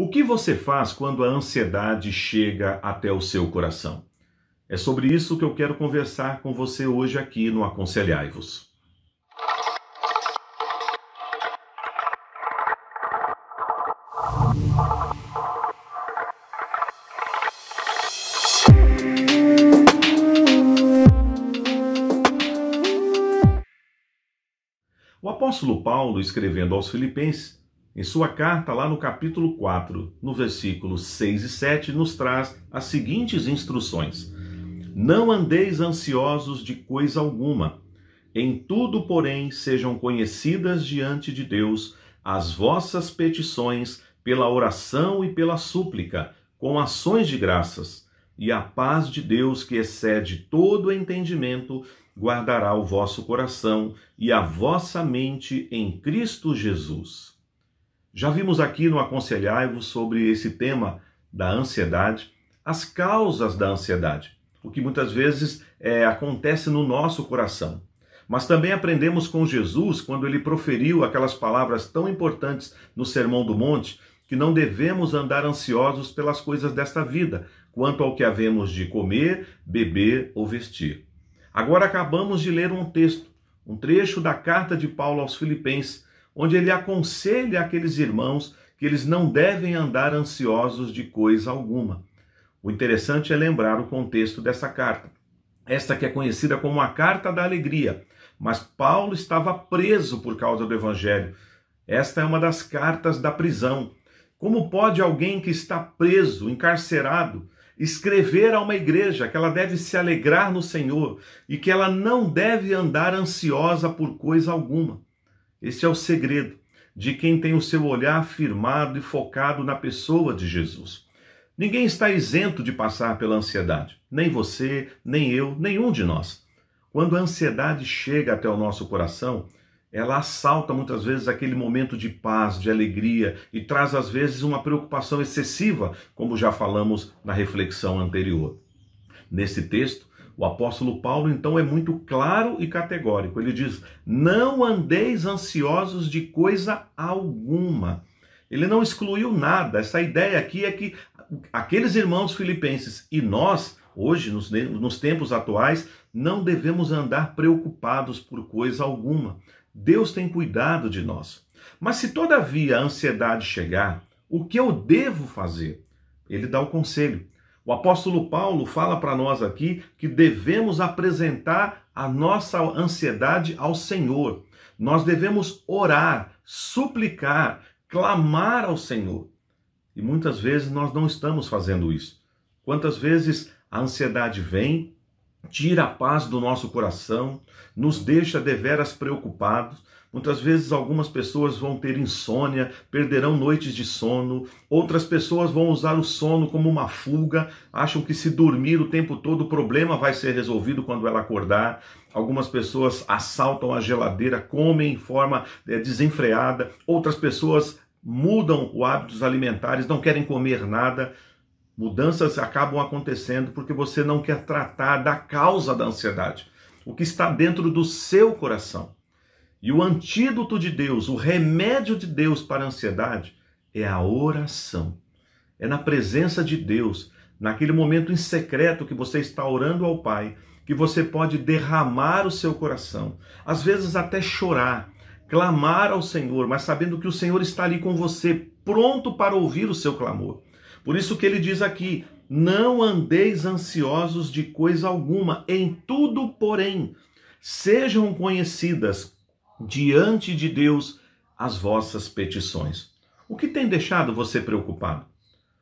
O que você faz quando a ansiedade chega até o seu coração? É sobre isso que eu quero conversar com você hoje aqui no Aconselhai-vos. O apóstolo Paulo, escrevendo aos Filipenses, em sua carta, lá no capítulo 4, no versículos 6 e 7, nos traz as seguintes instruções: Não andeis ansiosos de coisa alguma. Em tudo, porém, sejam conhecidas diante de Deus as vossas petições pela oração e pela súplica, com ações de graças. E a paz de Deus, que excede todo entendimento, guardará o vosso coração e a vossa mente em Cristo Jesus. Já vimos aqui no Aconselhai-vos sobre esse tema da ansiedade, as causas da ansiedade, o que muitas vezes é, acontece no nosso coração. Mas também aprendemos com Jesus quando ele proferiu aquelas palavras tão importantes no Sermão do Monte, que não devemos andar ansiosos pelas coisas desta vida, quanto ao que havemos de comer, beber ou vestir. Agora acabamos de ler um texto, um trecho da carta de Paulo aos Filipenses, onde ele aconselha aqueles irmãos que eles não devem andar ansiosos de coisa alguma. O interessante é lembrar o contexto dessa carta. Esta que é conhecida como a Carta da Alegria, mas Paulo estava preso por causa do Evangelho. Esta é uma das cartas da prisão. Como pode alguém que está preso, encarcerado, escrever a uma igreja que ela deve se alegrar no Senhor e que ela não deve andar ansiosa por coisa alguma? Esse é o segredo de quem tem o seu olhar firmado e focado na pessoa de Jesus. Ninguém está isento de passar pela ansiedade, nem você, nem eu, nenhum de nós. Quando a ansiedade chega até o nosso coração, ela assalta muitas vezes aquele momento de paz, de alegria e traz às vezes uma preocupação excessiva, como já falamos na reflexão anterior. Nesse texto, o apóstolo Paulo então é muito claro e categórico. Ele diz: Não andeis ansiosos de coisa alguma. Ele não excluiu nada. Essa ideia aqui é que aqueles irmãos filipenses e nós, hoje, nos, nos tempos atuais, não devemos andar preocupados por coisa alguma. Deus tem cuidado de nós. Mas se todavia a ansiedade chegar, o que eu devo fazer? Ele dá o conselho. O apóstolo Paulo fala para nós aqui que devemos apresentar a nossa ansiedade ao Senhor. Nós devemos orar, suplicar, clamar ao Senhor. E muitas vezes nós não estamos fazendo isso. Quantas vezes a ansiedade vem, tira a paz do nosso coração, nos deixa deveras preocupados, Muitas vezes algumas pessoas vão ter insônia, perderão noites de sono, outras pessoas vão usar o sono como uma fuga, acham que se dormir o tempo todo o problema vai ser resolvido quando ela acordar. Algumas pessoas assaltam a geladeira, comem em forma é, desenfreada, outras pessoas mudam os hábitos alimentares, não querem comer nada. Mudanças acabam acontecendo porque você não quer tratar da causa da ansiedade, o que está dentro do seu coração. E o antídoto de Deus, o remédio de Deus para a ansiedade é a oração. É na presença de Deus, naquele momento em secreto que você está orando ao Pai, que você pode derramar o seu coração, às vezes até chorar, clamar ao Senhor, mas sabendo que o Senhor está ali com você, pronto para ouvir o seu clamor. Por isso que ele diz aqui: não andeis ansiosos de coisa alguma, em tudo, porém, sejam conhecidas diante de Deus as vossas petições. O que tem deixado você preocupado?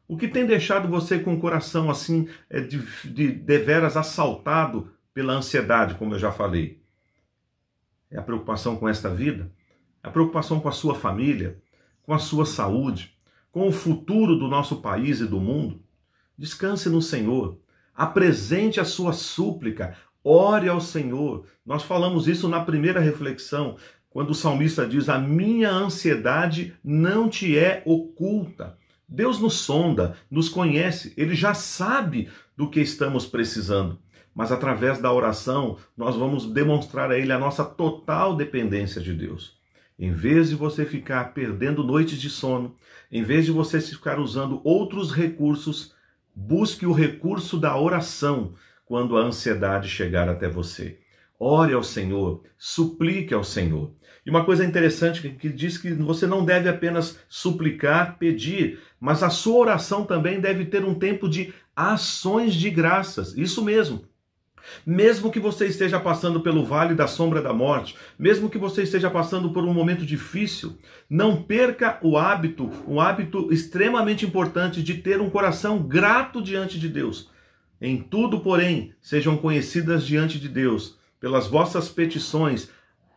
O que tem deixado você com o coração assim, é, de, de, deveras assaltado pela ansiedade, como eu já falei? É a preocupação com esta vida? A preocupação com a sua família? Com a sua saúde? Com o futuro do nosso país e do mundo? Descanse no Senhor. Apresente a sua súplica. Ore ao Senhor. Nós falamos isso na primeira reflexão quando o salmista diz: A minha ansiedade não te é oculta. Deus nos sonda, nos conhece, ele já sabe do que estamos precisando. Mas através da oração, nós vamos demonstrar a ele a nossa total dependência de Deus. Em vez de você ficar perdendo noites de sono, em vez de você ficar usando outros recursos, busque o recurso da oração quando a ansiedade chegar até você. Ore ao Senhor, suplique ao Senhor. E uma coisa interessante que, diz que você não deve apenas suplicar, pedir, mas a sua oração também deve ter um tempo de ações de graças. Isso mesmo. Mesmo que você esteja passando pelo vale da sombra da morte, mesmo que você esteja passando por um momento difícil, não perca o hábito, um hábito extremamente importante de ter um coração grato diante de Deus. Em tudo, porém, sejam conhecidas diante de Deus pelas vossas petições,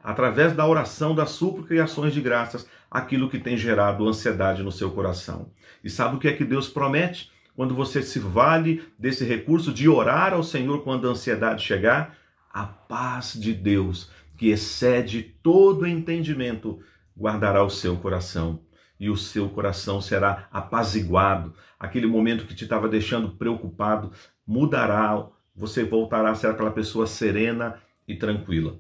através da oração, da súplica e ações de graças, aquilo que tem gerado ansiedade no seu coração. E sabe o que é que Deus promete? Quando você se vale desse recurso de orar ao Senhor quando a ansiedade chegar, a paz de Deus, que excede todo entendimento, guardará o seu coração. E o seu coração será apaziguado. Aquele momento que te estava deixando preocupado mudará. Você voltará a ser aquela pessoa serena, e tranquila.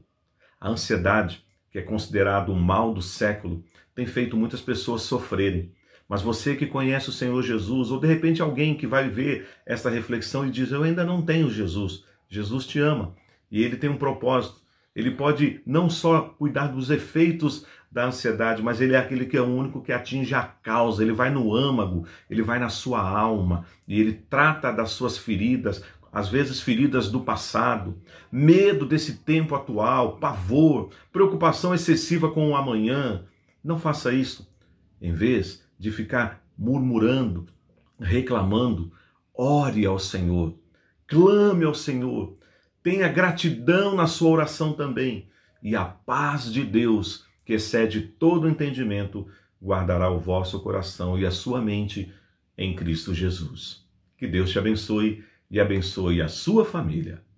A ansiedade, que é considerado o mal do século, tem feito muitas pessoas sofrerem. Mas você que conhece o Senhor Jesus, ou de repente alguém que vai ver essa reflexão e diz: Eu ainda não tenho Jesus. Jesus te ama e ele tem um propósito. Ele pode não só cuidar dos efeitos da ansiedade, mas ele é aquele que é o único que atinge a causa, ele vai no âmago, ele vai na sua alma e ele trata das suas feridas, às vezes feridas do passado, medo desse tempo atual, pavor, preocupação excessiva com o amanhã. Não faça isso. Em vez de ficar murmurando, reclamando, ore ao Senhor, clame ao Senhor, tenha gratidão na sua oração também, e a paz de Deus, que excede todo entendimento, guardará o vosso coração e a sua mente em Cristo Jesus. Que Deus te abençoe e abençoe a sua família.